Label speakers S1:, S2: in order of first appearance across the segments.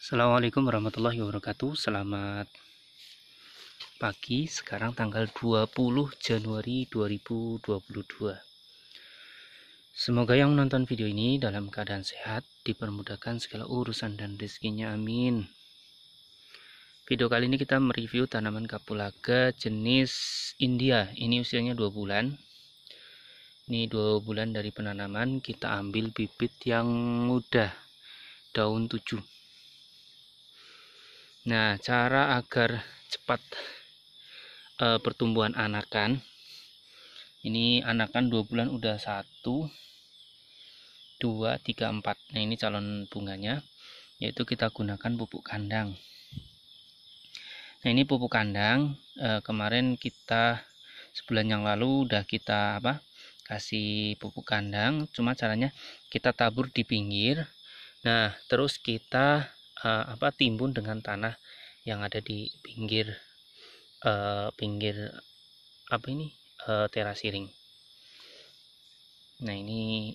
S1: Assalamualaikum warahmatullahi wabarakatuh Selamat pagi Sekarang tanggal 20 Januari 2022 Semoga yang menonton video ini dalam keadaan sehat Dipermudahkan segala urusan dan rezekinya amin Video kali ini kita mereview tanaman kapulaga jenis India Ini usianya 2 bulan ini dua bulan dari penanaman kita ambil bibit yang muda daun 7 nah cara agar cepat e, pertumbuhan anakan ini anakan dua bulan udah satu dua tiga empat nah ini calon bunganya yaitu kita gunakan pupuk kandang nah ini pupuk kandang e, kemarin kita sebulan yang lalu udah kita apa kasih pupuk kandang cuma caranya kita tabur di pinggir nah terus kita uh, apa timbun dengan tanah yang ada di pinggir uh, pinggir apa ini uh, eh, terasiring nah ini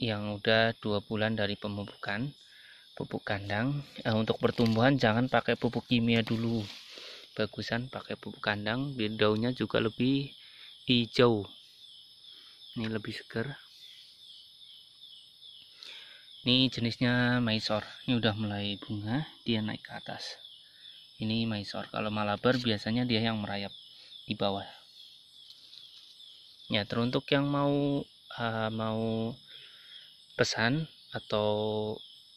S1: yang udah dua bulan dari pemupukan pupuk kandang uh, untuk pertumbuhan jangan pakai pupuk kimia dulu bagusan pakai pupuk kandang biar daunnya juga lebih hijau ini lebih segar ini jenisnya maisor ini udah mulai bunga dia naik ke atas ini maisor kalau malabar biasanya dia yang merayap di bawah ya teruntuk yang mau uh, mau pesan atau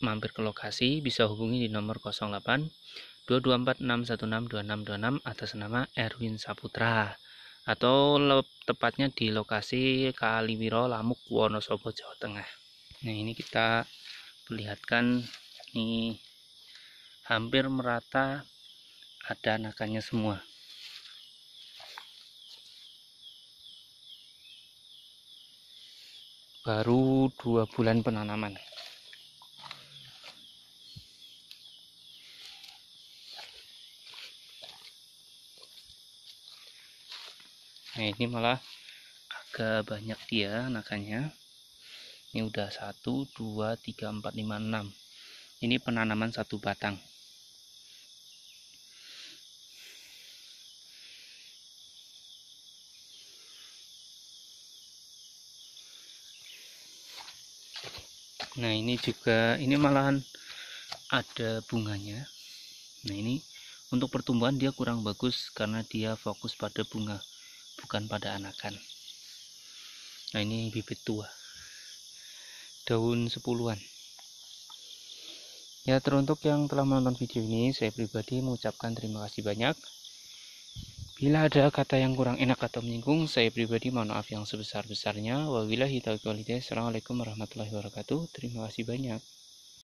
S1: mampir ke lokasi bisa hubungi di nomor 08 2246162626 atas nama Erwin Saputra atau tepatnya di lokasi Kaliwiro Lamuk Wonosobo Jawa Tengah nah ini kita perlihatkan ini hampir merata ada anakannya semua baru dua bulan penanaman nah ini malah agak banyak dia nakannya ini udah 1 2 3 4 5 6 ini penanaman satu batang Nah ini juga ini malahan ada bunganya. Nah ini untuk pertumbuhan dia kurang bagus karena dia fokus pada bunga bukan pada anakan. Nah ini bibit tua. Daun sepuluhan. Ya teruntuk yang telah menonton video ini, saya pribadi mengucapkan terima kasih banyak. Bila ada kata yang kurang enak atau menyinggung, saya pribadi mohon maaf yang sebesar-besarnya. Wabillahi taufiq Assalamualaikum warahmatullahi wabarakatuh. Terima kasih banyak.